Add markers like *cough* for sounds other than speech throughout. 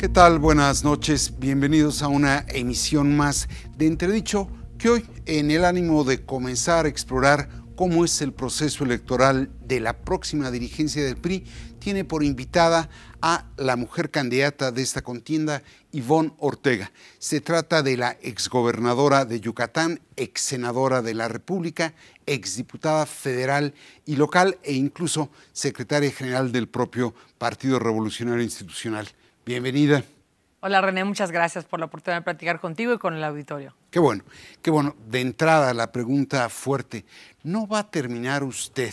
¿Qué tal? Buenas noches, bienvenidos a una emisión más de Entredicho que hoy, en el ánimo de comenzar a explorar cómo es el proceso electoral de la próxima dirigencia del PRI, tiene por invitada a la mujer candidata de esta contienda, Ivonne Ortega. Se trata de la exgobernadora de Yucatán, exsenadora de la República, exdiputada federal y local e incluso secretaria general del propio Partido Revolucionario Institucional. Bienvenida. Hola René, muchas gracias por la oportunidad de platicar contigo y con el auditorio. Qué bueno, qué bueno. De entrada, la pregunta fuerte, ¿no va a terminar usted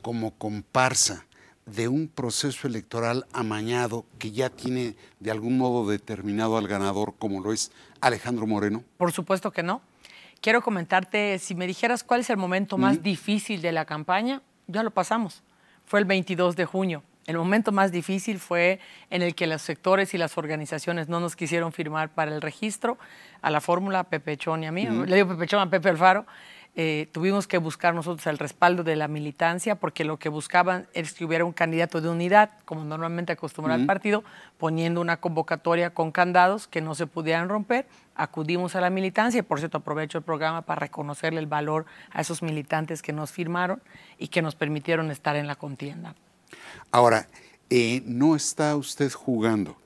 como comparsa de un proceso electoral amañado que ya tiene de algún modo determinado al ganador como lo es Alejandro Moreno? Por supuesto que no. Quiero comentarte, si me dijeras cuál es el momento más difícil de la campaña, ya lo pasamos. Fue el 22 de junio. El momento más difícil fue en el que los sectores y las organizaciones no nos quisieron firmar para el registro a la fórmula Pepechón y a mí. Le digo Pepechón a Pepe Alfaro. Eh, tuvimos que buscar nosotros el respaldo de la militancia porque lo que buscaban es que hubiera un candidato de unidad, como normalmente acostumbra el partido, poniendo una convocatoria con candados que no se pudieran romper. Acudimos a la militancia y por cierto aprovecho el programa para reconocerle el valor a esos militantes que nos firmaron y que nos permitieron estar en la contienda. Ahora, eh, no está usted jugando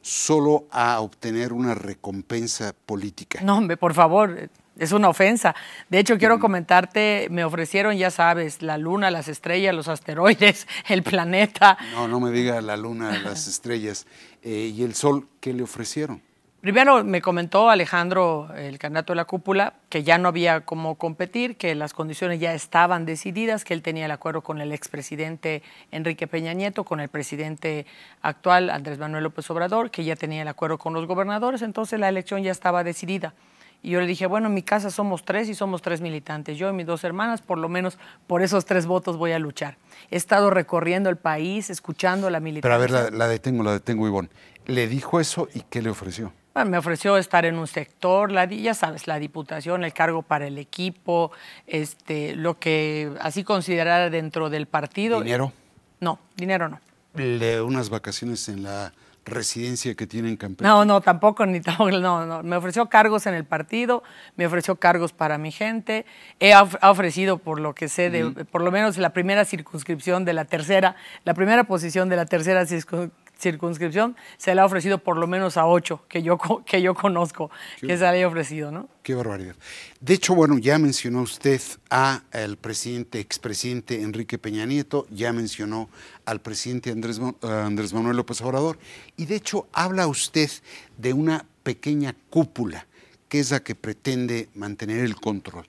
solo a obtener una recompensa política. No, hombre, por favor, es una ofensa. De hecho, quiero comentarte, me ofrecieron, ya sabes, la luna, las estrellas, los asteroides, *laughs* el planeta. No, no me diga la luna, las estrellas eh, y el sol, ¿qué le ofrecieron? Primero me comentó Alejandro, el candidato de la cúpula, que ya no había cómo competir, que las condiciones ya estaban decididas, que él tenía el acuerdo con el expresidente Enrique Peña Nieto, con el presidente actual Andrés Manuel López Obrador, que ya tenía el acuerdo con los gobernadores, entonces la elección ya estaba decidida. Y yo le dije, bueno, en mi casa somos tres y somos tres militantes, yo y mis dos hermanas, por lo menos por esos tres votos voy a luchar. He estado recorriendo el país, escuchando a la militancia. Pero a ver, la, la detengo, la detengo, Ivonne. ¿Le dijo eso y qué le ofreció? me ofreció estar en un sector, la, ya sabes, la diputación, el cargo para el equipo, este, lo que así considerara dentro del partido. ¿Dinero? No, dinero no. Le, unas vacaciones en la residencia que tiene en No, no, tampoco, ni *laughs* tampoco, no, no. Me ofreció cargos en el partido, me ofreció cargos para mi gente, he ha ofrecido, por lo que sé, de, por lo menos la primera circunscripción de la tercera, la primera posición de la tercera circunscripción circunscripción se le ha ofrecido por lo menos a ocho que yo, que yo conozco que se le ha ofrecido, ¿no? Qué barbaridad. De hecho, bueno, ya mencionó usted al presidente, expresidente Enrique Peña Nieto, ya mencionó al presidente Andrés, eh, Andrés Manuel López Obrador, y de hecho habla usted de una pequeña cúpula que es la que pretende mantener el control.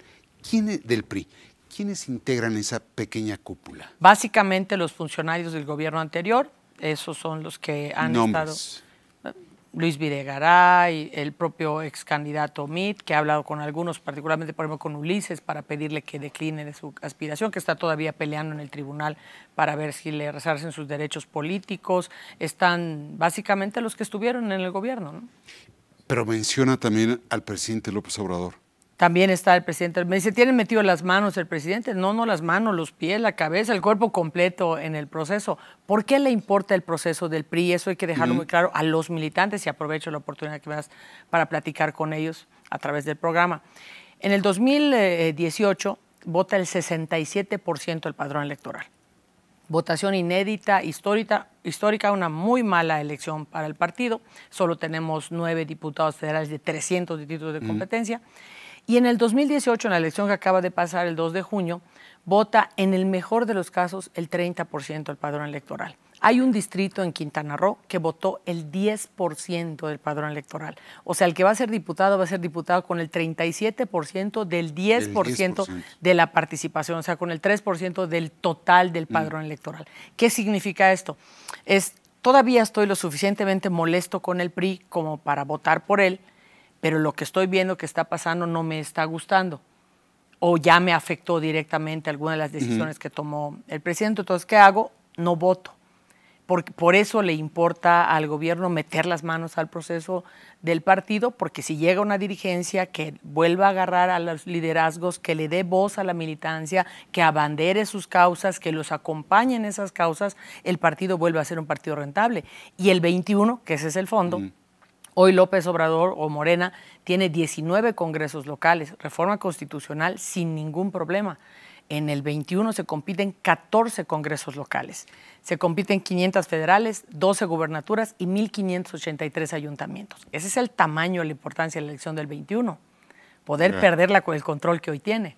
¿Quiénes del PRI? ¿Quiénes integran esa pequeña cúpula? Básicamente los funcionarios del gobierno anterior, esos son los que han estado. Eh, Luis Videgaray, el propio ex candidato Mit, que ha hablado con algunos, particularmente por ejemplo con Ulises, para pedirle que decline de su aspiración, que está todavía peleando en el tribunal para ver si le resarcen sus derechos políticos. Están básicamente los que estuvieron en el gobierno. ¿no? Pero menciona también al presidente López Obrador. También está el presidente. Me dice, ¿tienen metido las manos el presidente? No, no las manos, los pies, la cabeza, el cuerpo completo en el proceso. ¿Por qué le importa el proceso del PRI? Eso hay que dejarlo muy claro a los militantes y aprovecho la oportunidad que me das para platicar con ellos a través del programa. En el 2018 vota el 67% del padrón electoral. Votación inédita, histórica, histórica, una muy mala elección para el partido. Solo tenemos nueve diputados federales de 300 distritos de competencia. Y en el 2018, en la elección que acaba de pasar el 2 de junio, vota en el mejor de los casos el 30% del padrón electoral. Hay un distrito en Quintana Roo que votó el 10% del padrón electoral. O sea, el que va a ser diputado va a ser diputado con el 37% del 10%, de la participación, o sea, con el 3% del total del mm. padrón electoral. ¿Qué significa esto? Es, todavía estoy lo suficientemente molesto con el PRI como para votar por él, pero lo que estoy viendo que está pasando no me está gustando o ya me afectó directamente alguna de las decisiones que tomó el presidente. Entonces, ¿qué hago? No voto. Por, por eso le importa al gobierno meter las manos al proceso del partido, porque si llega una dirigencia que vuelva a agarrar a los liderazgos, que le dé voz a la militancia, que abandere sus causas, que los acompañe en esas causas, el partido vuelve a ser un partido rentable. Y el 21, que ese es el fondo, Hoy López Obrador o Morena tiene 19 congresos locales, reforma constitucional sin ningún problema. En el 21 se compiten 14 congresos locales, se compiten 500 federales, 12 gubernaturas y 1.583 ayuntamientos. Ese es el tamaño, la importancia de la elección del 21, poder perderla con el control que hoy tiene.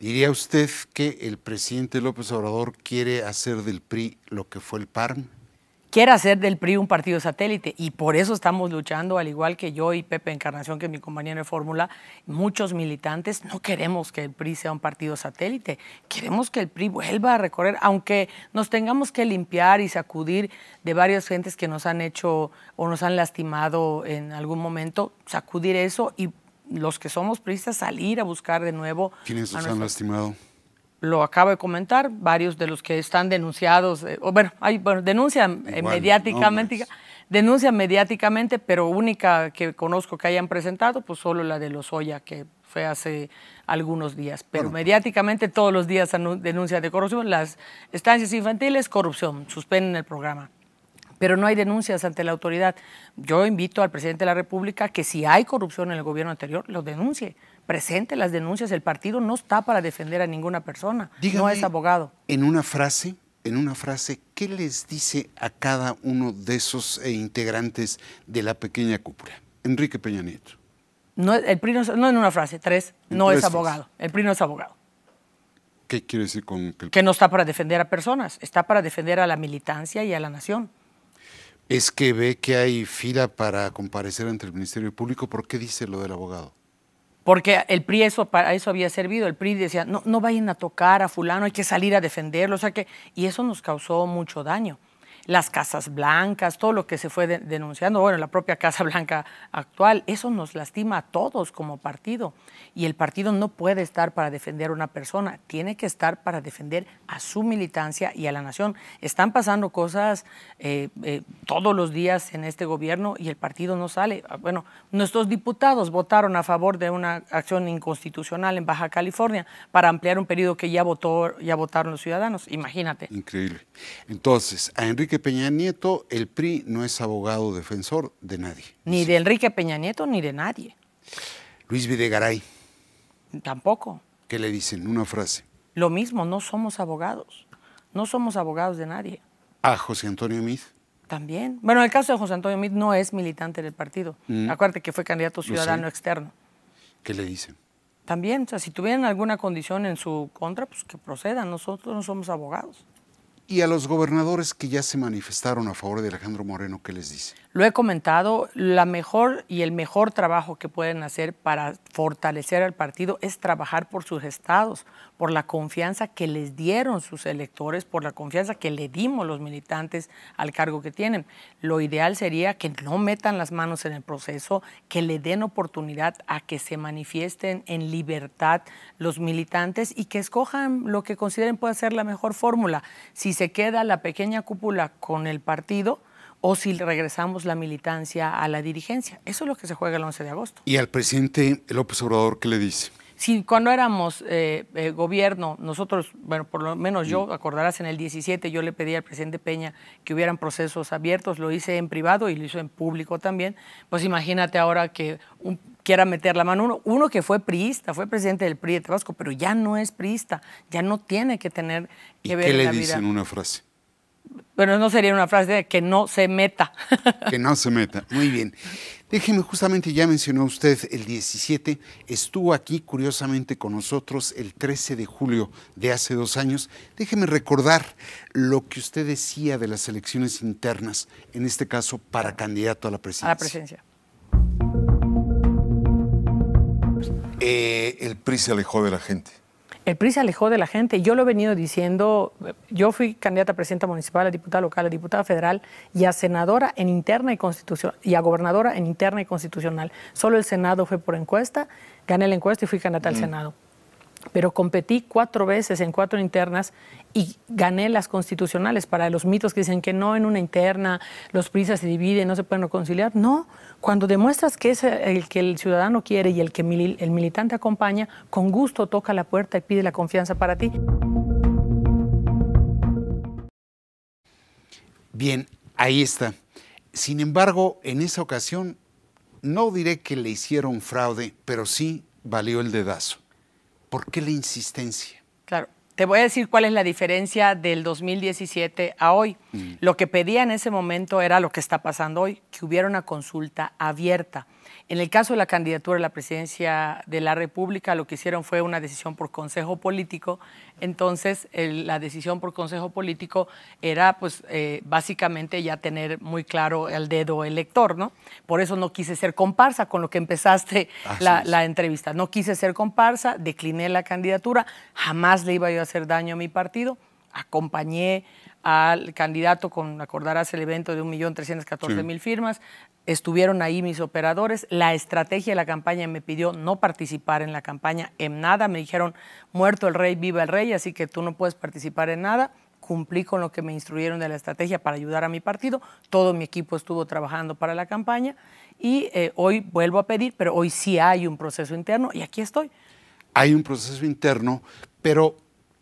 ¿Diría usted que el presidente López Obrador quiere hacer del PRI lo que fue el PARM? quiere hacer del PRI un partido satélite y por eso estamos luchando, al igual que yo y Pepe Encarnación, que es mi compañero de fórmula, muchos militantes, no queremos que el PRI sea un partido satélite, queremos que el PRI vuelva a recorrer, aunque nos tengamos que limpiar y sacudir de varias gentes que nos han hecho o nos han lastimado en algún momento, sacudir eso y los que somos priistas salir a buscar de nuevo. ¿Quiénes nos han lastimado? lo acabo de comentar, varios de los que están denunciados, eh, o, bueno, hay bueno, eh, mediáticamente, mediáticamente, pero única que conozco que hayan presentado, pues solo la de los que fue hace algunos días. Pero pues. mediáticamente todos los días denuncia de corrupción, las estancias infantiles, corrupción, suspenden el programa pero no hay denuncias ante la autoridad. Yo invito al presidente de la República que si hay corrupción en el gobierno anterior, lo denuncie, presente las denuncias. El partido no está para defender a ninguna persona, no es abogado. En una frase, en una frase, ¿qué les dice a cada uno de esos eh, integrantes de la pequeña cúpula? Enrique Peña Nieto. No, el no, en una frase, tres, no es abogado. El PRI no es abogado. ¿Qué quiere decir con que... Que no está para defender a personas, está para defender a la militancia y a la nación es que ve que hay fila para comparecer ante el Ministerio Público. ¿Por qué dice lo del abogado? Porque el PRI eso, para eso había servido. El PRI decía, no, no vayan a tocar a fulano, hay que salir a defenderlo. O sea que, y eso nos causó mucho daño las Casas Blancas, todo lo que se fue denunciando, bueno, la propia Casa Blanca actual, eso nos lastima a todos como partido. Y el partido no puede estar para defender a una persona, tiene que estar para defender a su militancia y a la nación. Están pasando cosas eh, eh, todos los días en este gobierno y el partido no sale. Ah, bueno, nuestros diputados votaron a favor de una acción inconstitucional en Baja California para ampliar un periodo que ya, votó, ya votaron los ciudadanos. Imagínate. Increíble. Entonces, a Enrique Peña Nieto, el PRI no es abogado defensor de nadie. Ni de Enrique Peña Nieto, ni de nadie. Luis Videgaray. Tampoco. ¿Qué le dicen? Una frase. Lo mismo, no somos abogados. No somos abogados de nadie. ¿A José Antonio Meade? También. Bueno, el caso de José Antonio Meade no es militante del partido. Mm. Acuérdate que fue candidato ciudadano externo. ¿Qué le dicen? También, o sea, si tuvieran alguna condición en su contra, pues que procedan. Nosotros no somos abogados. Y a los gobernadores que ya se manifestaron a favor de Alejandro Moreno, ¿qué les dice? Lo he comentado, la mejor y el mejor trabajo que pueden hacer para fortalecer al partido es trabajar por sus estados, por la confianza que les dieron sus electores, por la confianza que le dimos los militantes al cargo que tienen. Lo ideal sería que no metan las manos en el proceso, que le den oportunidad a que se manifiesten en libertad los militantes y que escojan lo que consideren puede ser la mejor fórmula. Si se queda la pequeña cúpula con el partido o si regresamos la militancia a la dirigencia. Eso es lo que se juega el 11 de agosto. ¿Y al presidente López Obrador qué le dice? si cuando éramos eh, eh, gobierno, nosotros, bueno, por lo menos yo, mm. acordarás, en el 17 yo le pedí al presidente Peña que hubieran procesos abiertos, lo hice en privado y lo hizo en público también, pues imagínate ahora que quiera meter la mano uno, uno que fue priista, fue presidente del PRI de Tabasco, pero ya no es priista, ya no tiene que tener que ¿Y ver ¿Qué le dicen una frase? Bueno, no sería una frase de que no se meta. *laughs* Que no se meta. Muy bien. Déjeme, justamente ya mencionó usted el 17, estuvo aquí curiosamente con nosotros el 13 de julio de hace dos años. Déjeme recordar lo que usted decía de las elecciones internas, en este caso para candidato a la presidencia. A la presidencia. Eh, el PRI se alejó de la gente. El PRI se alejó de la gente. Yo lo he venido diciendo. Yo fui candidata a presidenta municipal, a diputada local, a diputada federal y a senadora en interna y constitucional y a gobernadora en interna y constitucional. Solo el Senado fue por encuesta. Gané la encuesta y fui candidata al Senado pero competí cuatro veces en cuatro internas y gané las constitucionales para los mitos que dicen que no en una interna, los prisas se dividen, no se pueden reconciliar. No, cuando demuestras que es el que el ciudadano quiere y el que el militante acompaña, con gusto toca la puerta y pide la confianza para ti. Bien, ahí está. Sin embargo, en esa ocasión, no diré que le hicieron fraude, pero sí valió el dedazo. ¿Por qué la insistencia? Claro. Te voy a decir cuál es la diferencia del 2017 a hoy. Mm. Lo que pedía en ese momento era lo que está pasando hoy, que hubiera una consulta abierta. En el caso de la candidatura a la presidencia de la República, lo que hicieron fue una decisión por consejo político. Entonces, la decisión por consejo político era, pues, eh, básicamente ya tener muy claro el dedo elector, ¿no? Por eso no quise ser comparsa, con lo que empezaste la, la, entrevista. No quise ser comparsa, decliné la candidatura, jamás le iba yo a hacer daño a mi partido acompañé al candidato con, acordarás, el evento de 1.314.000 firmas. Estuvieron ahí mis operadores. La estrategia de la campaña me pidió no participar en la campaña en nada. Me dijeron, muerto el rey, viva el rey, así que tú no puedes participar en nada cumplí con lo que me instruyeron de la estrategia para ayudar a mi partido, todo mi equipo estuvo trabajando para la campaña y eh, hoy vuelvo a pedir, pero hoy sí hay un proceso interno y aquí estoy. Hay un proceso interno, pero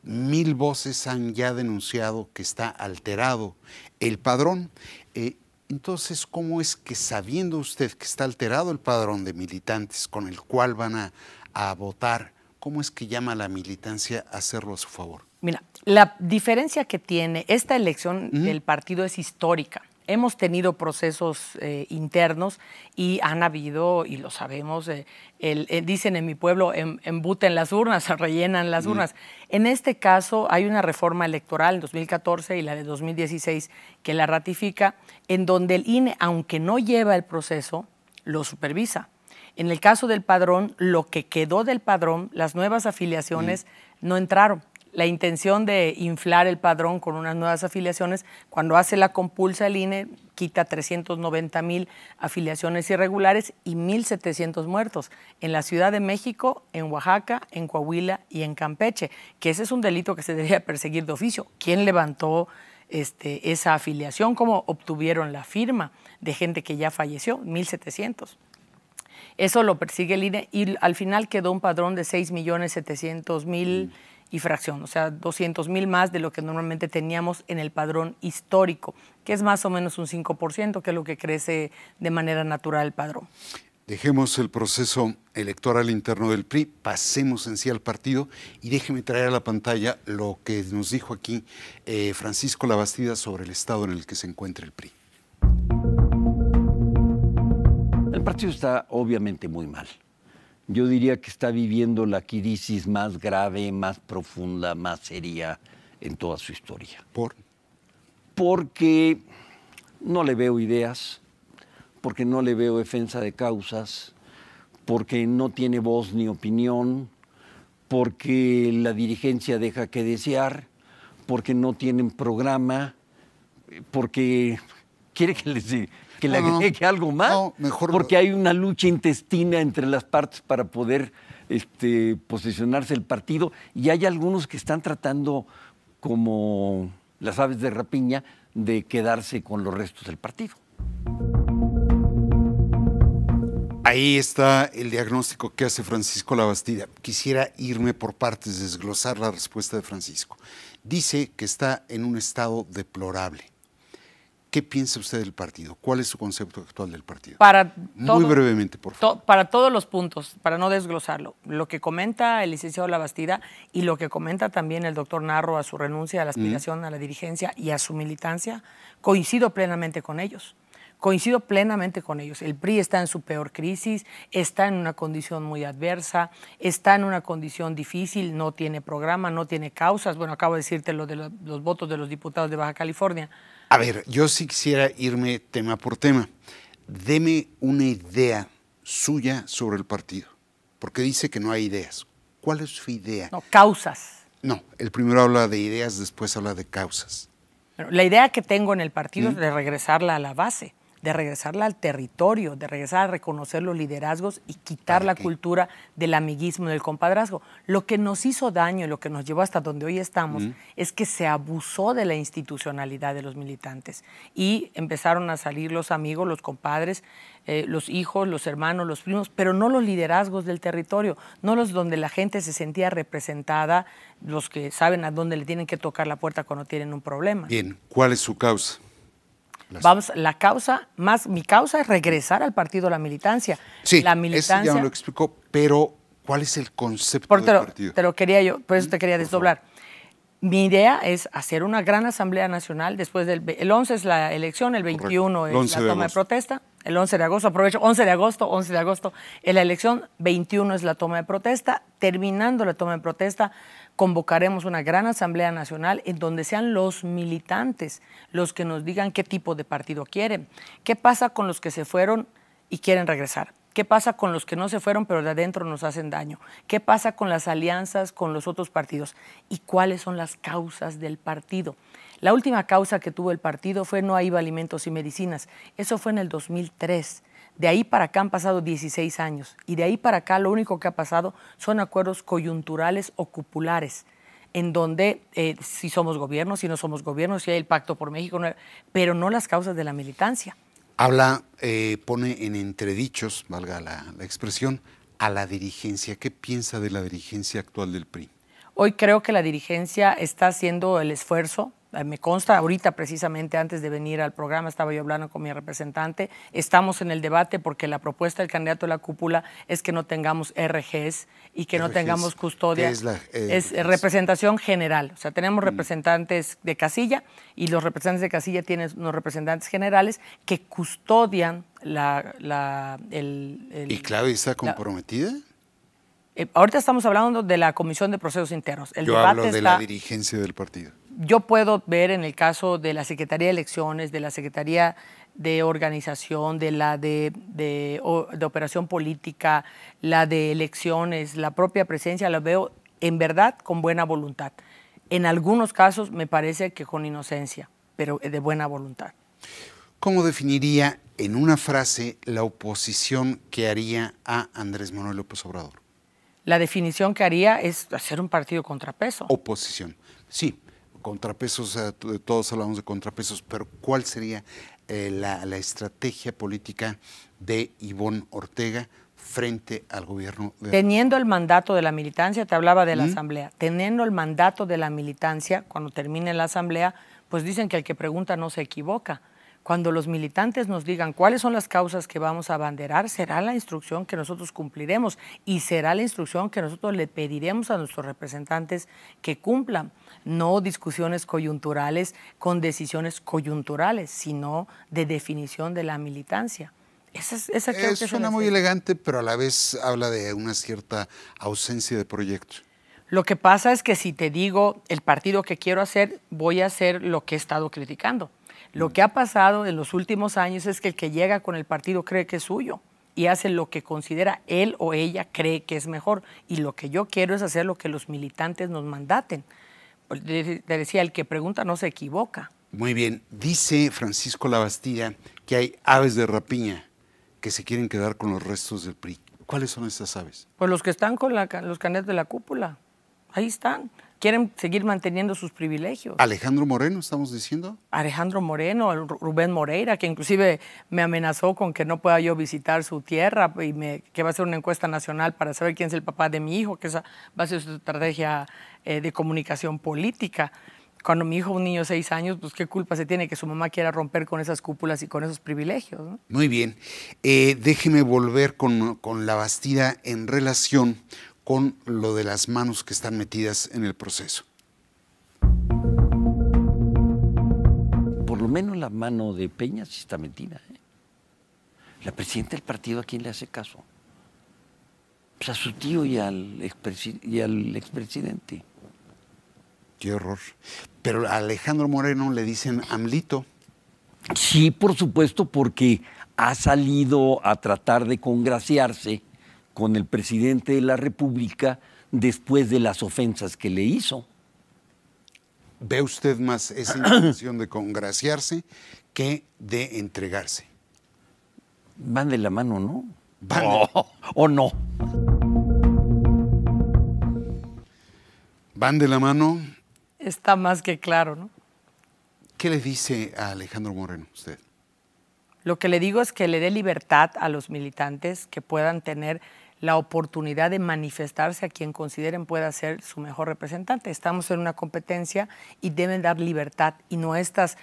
mil voces han ya denunciado que está alterado el padrón. Eh, entonces, ¿cómo es que sabiendo usted que está alterado el padrón de militantes con el cual van a, votar, cómo es que llama a la militancia a hacerlo a su favor? Mira, la diferencia que tiene esta elección del partido es histórica hemos tenido procesos eh, internos y han habido, y lo sabemos, eh, eh, dicen en mi pueblo, em, embuten las urnas, *laughs* rellenan las mm. urnas. En este caso hay una reforma electoral en 2014 y la de 2016 que la ratifica, en donde el INE, aunque no lleva el proceso, lo supervisa. En el caso del padrón, lo que quedó del padrón, las nuevas afiliaciones mm. no entraron la intención de inflar el padrón con unas nuevas afiliaciones, cuando hace la compulsa el INE, quita 390 mil afiliaciones irregulares y 1.700 muertos en la Ciudad de México, en Oaxaca, en Coahuila y en Campeche, que ese es un delito que se debería perseguir de oficio. ¿Quién levantó este, esa afiliación? ¿Cómo obtuvieron la firma de gente que ya falleció? 1.700. Eso lo persigue el INE y al final quedó un padrón de 6.700.000 millones mm y fracción, o sea, 200 mil más de lo que normalmente teníamos en el padrón histórico, que es más o menos un 5%, que es lo que crece de manera natural el padrón. Dejemos el proceso electoral interno del PRI, pasemos en sí al partido y déjeme traer a la pantalla lo que nos dijo aquí eh, Francisco Labastida sobre el estado en el que se encuentra el PRI. El partido está obviamente muy mal yo diría que está viviendo la crisis más grave, más profunda, más seria en toda su historia. ¿Por? Porque no le veo ideas, porque no le veo defensa de causas, porque no tiene voz ni opinión, porque la dirigencia deja que desear, porque no tienen programa, porque quiere que les diga que le agregue algo más. Porque hay una lucha intestina entre las partes para poder este, posicionarse el partido. Y hay algunos que están tratando, como las aves de rapiña, de quedarse con los restos del partido. Ahí está el diagnóstico que hace Francisco Labastida. Quisiera irme por partes, desglosar la respuesta de Francisco. Dice que está en un estado deplorable. ¿Qué piensa usted del partido? ¿Cuál es su concepto actual del partido? Muy brevemente, por favor. para todos los puntos, para no desglosarlo, lo que comenta el licenciado Labastida y lo que comenta también el doctor Narro a su renuncia, a la aspiración a la dirigencia y a su militancia, coincido plenamente con ellos. Coincido plenamente con ellos. El PRI está en su peor crisis, está en una condición muy adversa, está en una condición difícil, no tiene programa, no tiene causas. Bueno, acabo de decirte lo de los votos de los diputados de Baja California. A ver, yo sí quisiera irme tema por tema. Deme una idea suya sobre el partido, porque dice que no hay ideas. ¿Cuál es su idea? No, causas. No, el primero habla de ideas, después habla de causas. La idea que tengo en el partido ¿Mm? es de regresarla a la base de regresarla al territorio, de regresar a reconocer los liderazgos y quitar la cultura del amiguismo, del compadrazgo. Lo que nos hizo daño y lo que nos llevó hasta donde hoy estamos es que se abusó de la institucionalidad de los militantes y empezaron a salir los amigos, los compadres, eh, los hijos, los hermanos, los primos, pero no los liderazgos del territorio, no los donde la gente se sentía representada, los que saben a dónde le tienen que tocar la puerta cuando tienen un problema. Bien, ¿cuál es su causa? Vamos, la causa, más mi causa es regresar al partido la militancia. Sí, la militancia... ya lo explicó, pero ¿cuál es el concepto del partido? quería yo, por eso te mm, quería desdoblar. Mi idea es hacer una gran asamblea nacional después del... 11 es la elección, el 21 es la toma de protesta, el 11 de agosto, aprovecho, 11 de agosto, 11 de agosto es la elección, 21 es la toma de protesta, terminando la toma de protesta convocaremos una gran asamblea nacional en donde sean los militantes los que nos digan qué tipo de partido quieren, qué pasa con los que se fueron y quieren regresar. ¿Qué pasa con los que no se fueron pero de adentro nos hacen daño? ¿Qué pasa con las alianzas con los otros partidos? ¿Y cuáles son las causas del partido? La última causa que tuvo el partido fue no hay alimentos y medicinas. Eso fue en el 2003. De ahí para acá han pasado 16 años y de ahí para acá lo único que ha pasado son acuerdos coyunturales o cupulares, en donde eh, si somos gobierno, si no somos gobierno, si hay el pacto por México, pero no las causas de la militancia. Habla, eh, pone en entredichos, valga la, la expresión, a la dirigencia. ¿Qué piensa de la dirigencia actual del PRI? Hoy creo que la dirigencia está haciendo el esfuerzo me consta, ahorita precisamente antes de venir al programa estaba yo hablando con mi representante, estamos en el debate porque la propuesta del candidato a la cúpula es que no tengamos RGs y que no tengamos custodia. Es, la, eh, representación general, o sea, tenemos mm. representantes de casilla y los representantes de casilla tienen unos representantes generales que custodian la... la ¿Y Clave está comprometida? Eh, ahorita estamos hablando de la Comisión de Procesos Internos. El Yo hablo de la dirigencia del partido yo puedo ver en el caso de la Secretaría de Elecciones, de la Secretaría de Organización, de la de, Operación Política, la de Elecciones, la propia presencia, la veo en verdad con buena voluntad. En algunos casos me parece que con inocencia, pero de buena voluntad. ¿Cómo definiría en una frase la oposición que haría a Andrés Manuel López Obrador? La definición que haría es hacer un partido contrapeso. Oposición, sí, contrapesos, todos hablamos de contrapesos, pero ¿cuál sería eh, la, estrategia política de Ivonne Ortega frente al gobierno? Teniendo el mandato de la militancia, te hablaba de la ¿Mm? asamblea, teniendo el mandato de la militancia, cuando termine la asamblea, pues dicen que el que pregunta no se equivoca. Cuando los militantes nos digan cuáles son las causas que vamos a abanderar, será la instrucción que nosotros cumpliremos y será la instrucción que nosotros le pediremos a nuestros representantes que cumplan no discusiones coyunturales con decisiones coyunturales, sino de definición de la militancia. Esa, esa creo eh, que suena muy elegante, pero a la vez habla de una cierta ausencia de proyecto. Lo que pasa es que si te digo el partido que quiero hacer, voy a hacer lo que he estado criticando. Lo mm. que ha pasado en los últimos años es que el que llega con el partido cree que es suyo y hace lo que considera él o ella cree que es mejor. Y lo que yo quiero es hacer lo que los militantes nos mandaten, decía, el que pregunta no se equivoca. Muy bien, dice Francisco Labastida que hay aves de rapiña que se quieren quedar con los restos del PRI. ¿Cuáles son estas aves? Pues los que están con los canetes de la cúpula. Ahí están quieren seguir manteniendo sus privilegios. Alejandro Moreno, estamos diciendo. Alejandro Moreno, Rubén Moreira, que inclusive me amenazó con que no pueda yo visitar su tierra y me, que va a hacer una encuesta nacional para saber quién es el papá de mi hijo, que esa va a ser su estrategia eh, de comunicación política. Cuando mi hijo, un niño de seis años, pues qué culpa se tiene que su mamá quiera romper con esas cúpulas y con esos privilegios. Muy bien. Eh, déjeme volver con, con la bastida en relación con lo de las manos que están metidas en el proceso? Por lo menos la mano de Peña sí está metida. ¿eh? La presidenta del partido, ¿a quién le hace caso? Pues a su tío y al, y al expresidente. Qué horror. Pero a Alejandro Moreno le dicen AMLITO. Sí, por supuesto, porque ha salido a tratar de congraciarse con el presidente de la República después de las ofensas que le hizo. ¿Ve usted más esa intención de congraciarse que de entregarse? Van de la mano, ¿no? Van *laughs* ¿O no? ¿Van de la mano? Está más que claro, ¿no? ¿Qué le dice a Alejandro Moreno usted? Lo que le digo es que le dé libertad a los militantes que puedan tener la oportunidad de manifestarse a quien consideren pueda ser su mejor representante. Estamos en una competencia y deben dar libertad y no estos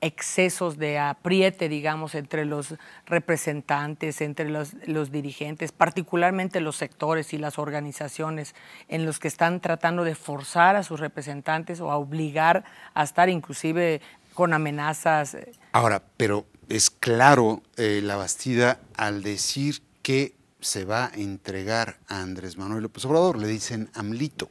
excesos de apriete, digamos, entre los representantes, entre los, dirigentes, particularmente los sectores y las organizaciones en los que están tratando de forzar a sus representantes o a obligar a estar inclusive con amenazas. Ahora, pero es claro eh, la bastida al decir que se va a entregar a Andrés Manuel López Obrador, le dicen AMLITO.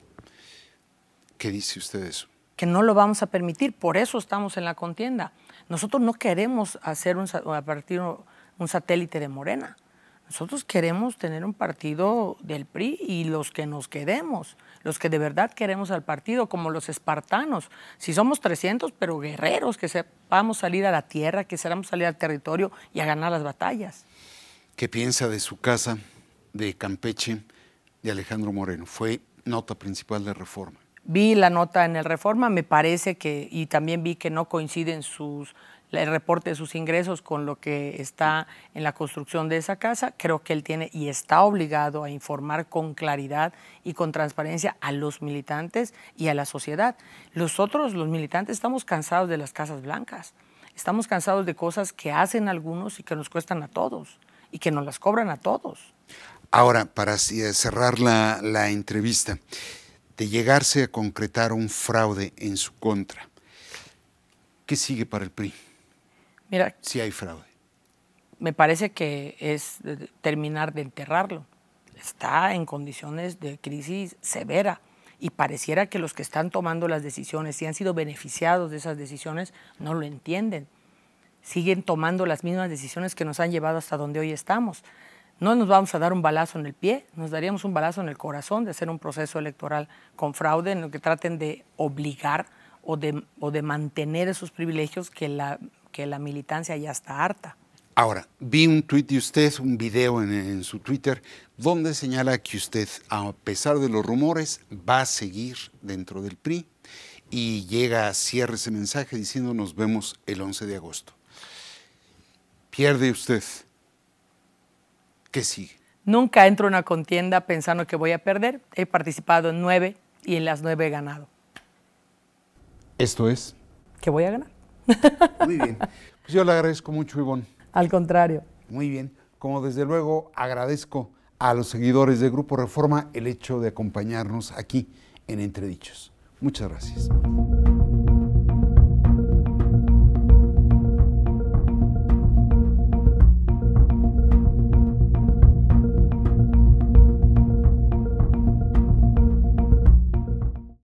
¿Qué dice usted de eso? Que no lo vamos a permitir, por eso estamos en la contienda. Nosotros no queremos hacer un, partido, un satélite de Morena. Nosotros queremos tener un partido del PRI y los que nos quedemos, los que de verdad queremos al partido, como los espartanos. Si somos 300, pero guerreros, que sepamos salir a la tierra, que sepamos salir al territorio y a ganar las batallas qué piensa de su casa de Campeche de Alejandro Moreno. Fue nota principal de Reforma. Vi la nota en el Reforma, me parece que, y también vi que no coinciden sus, el reporte de sus ingresos con lo que está en la construcción de esa casa. Creo que él tiene y está obligado a informar con claridad y con transparencia a los militantes y a la sociedad. Nosotros, los militantes, estamos cansados de las Casas Blancas. Estamos cansados de cosas que hacen algunos y que nos cuestan a todos y que nos las cobran a todos. Ahora, para eh, cerrar la, entrevista, de llegarse a concretar un fraude en su contra, ¿qué sigue para el PRI? Mira, si hay fraude. Me parece que es terminar de enterrarlo. Está en condiciones de crisis severa y pareciera que los que están tomando las decisiones y han sido beneficiados de esas decisiones no lo entienden siguen tomando las mismas decisiones que nos han llevado hasta donde hoy estamos. No nos vamos a dar un balazo en el pie, nos daríamos un balazo en el corazón de hacer un proceso electoral con fraude en lo que traten de obligar o de, o de mantener esos privilegios que la, que la militancia ya está harta. Ahora, vi un tweet de usted, un video en, en, su Twitter, donde señala que usted, a pesar de los rumores, va a seguir dentro del PRI y llega a cierre ese mensaje diciendo nos vemos el 11 de agosto pierde usted, ¿qué sigue? Nunca entro en una contienda pensando que voy a perder. He participado en nueve y en las nueve he ganado. Esto es. Que voy a ganar. Muy bien. Pues yo le agradezco mucho, Ivonne. Al contrario. Muy bien. Como desde luego agradezco a los seguidores de Grupo Reforma el hecho de acompañarnos aquí en Entredichos. Muchas gracias.